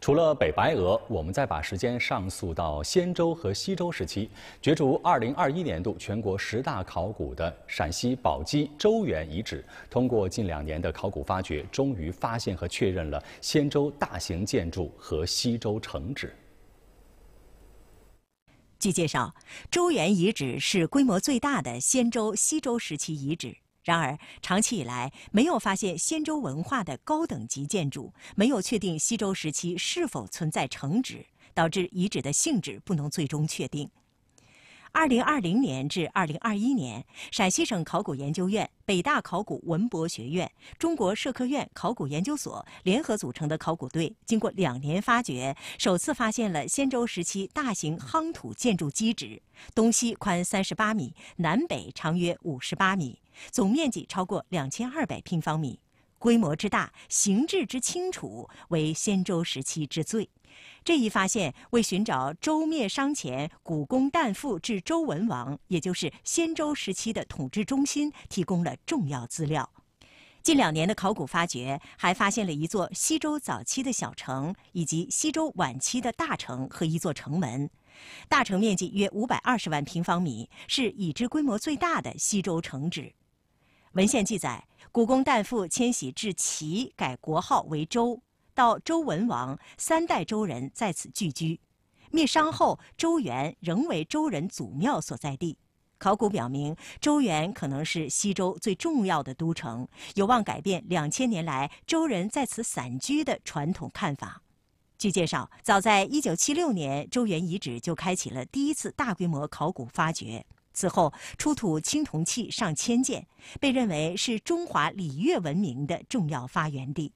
除了北白俄，我们再把时间上溯到仙周和西周时期。角逐2021年度全国十大考古的陕西宝鸡周原遗址，通过近两年的考古发掘，终于发现和确认了仙周大型建筑和西周城址。据介绍，周原遗址是规模最大的仙周、西周时期遗址。然而，长期以来没有发现仙周文化的高等级建筑，没有确定西周时期是否存在城址，导致遗址的性质不能最终确定。二零二零年至二零二一年，陕西省考古研究院、北大考古文博学院、中国社科院考古研究所联合组成的考古队，经过两年发掘，首次发现了先周时期大型夯土建筑基址，东西宽三十八米，南北长约五十八米，总面积超过两千二百平方米。规模之大，形制之清楚，为先周时期之最。这一发现为寻找周灭商前古公旦父至周文王，也就是先周时期的统治中心，提供了重要资料。近两年的考古发掘，还发现了一座西周早期的小城，以及西周晚期的大城和一座城门。大城面积约五百二十万平方米，是已知规模最大的西周城址。文献记载，古公旦父迁徙至齐，改国号为周。到周文王三代，周人在此聚居。灭商后，周原仍为周人祖庙所在地。考古表明，周原可能是西周最重要的都城，有望改变两千年来周人在此散居的传统看法。据介绍，早在一九七六年，周原遗址就开启了第一次大规模考古发掘。此后，出土青铜器上千件，被认为是中华礼乐文明的重要发源地。